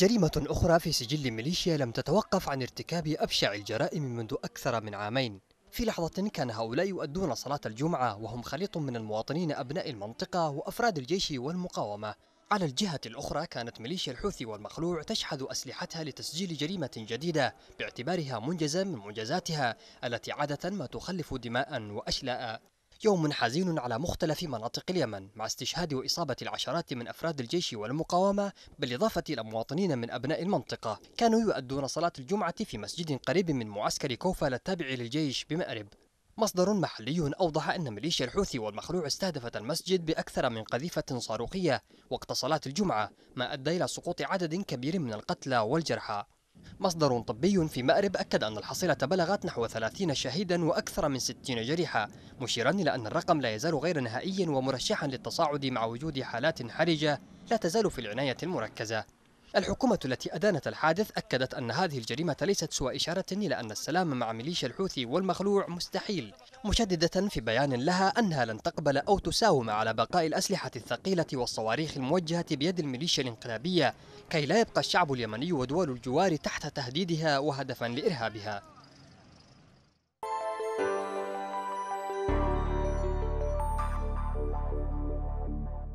جريمة أخرى في سجل ميليشيا لم تتوقف عن ارتكاب أبشع الجرائم منذ أكثر من عامين في لحظة كان هؤلاء يؤدون صلاة الجمعة وهم خليط من المواطنين أبناء المنطقة وأفراد الجيش والمقاومة على الجهة الأخرى كانت ميليشيا الحوثي والمخلوع تشحذ أسلحتها لتسجيل جريمة جديدة باعتبارها منجزة من منجزاتها التي عادة ما تخلف دماء وأشلاء يوم حزين على مختلف مناطق اليمن مع استشهاد وإصابة العشرات من أفراد الجيش والمقاومة بالإضافة إلى مواطنين من أبناء المنطقة كانوا يؤدون صلاة الجمعة في مسجد قريب من معسكر كوفال التابع للجيش بمأرب مصدر محلي أوضح أن ميليشيا الحوثي والمخلوع استهدفت المسجد بأكثر من قذيفة صاروخية وقت صلاة الجمعة ما أدى إلى سقوط عدد كبير من القتلى والجرحى مصدر طبي في مأرب أكد أن الحصيلة بلغت نحو 30 شهيدا وأكثر من 60 جريحا مشيرا إلى أن الرقم لا يزال غير نهائي ومرشحا للتصاعد مع وجود حالات حرجة لا تزال في العناية المركزة الحكومة التي أدانت الحادث أكدت أن هذه الجريمة ليست سوى إشارة إلى أن السلام مع ميليشيا الحوثي والمخلوع مستحيل مشددة في بيان لها أنها لن تقبل أو تساوم على بقاء الأسلحة الثقيلة والصواريخ الموجهة بيد الميليشيا الانقلابية كي لا يبقى الشعب اليمني ودول الجوار تحت تهديدها وهدفا لإرهابها